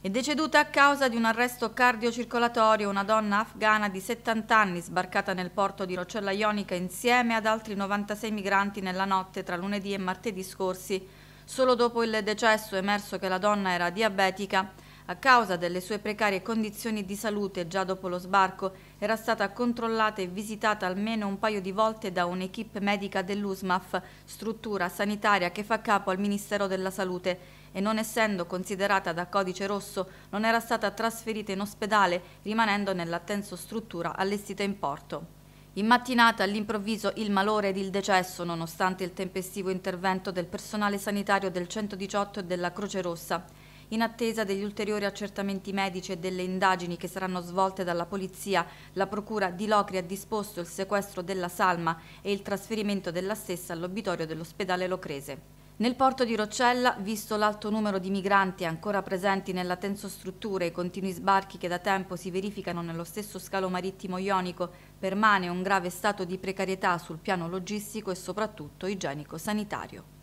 È deceduta a causa di un arresto cardiocircolatorio una donna afghana di 70 anni sbarcata nel porto di Rocella Ionica insieme ad altri 96 migranti nella notte tra lunedì e martedì scorsi. Solo dopo il decesso è emerso che la donna era diabetica a causa delle sue precarie condizioni di salute già dopo lo sbarco, era stata controllata e visitata almeno un paio di volte da un'equipe medica dell'USMAF, struttura sanitaria che fa capo al Ministero della Salute, e non essendo considerata da codice rosso non era stata trasferita in ospedale, rimanendo nell'attenso struttura allestita in porto. In mattinata all'improvviso il malore ed il decesso, nonostante il tempestivo intervento del personale sanitario del 118 e della Croce Rossa. In attesa degli ulteriori accertamenti medici e delle indagini che saranno svolte dalla polizia, la procura di Locri ha disposto il sequestro della salma e il trasferimento della stessa all'obitorio dell'ospedale locrese. Nel porto di Roccella, visto l'alto numero di migranti ancora presenti nella tensostruttura e i continui sbarchi che da tempo si verificano nello stesso scalo marittimo ionico, permane un grave stato di precarietà sul piano logistico e soprattutto igienico-sanitario.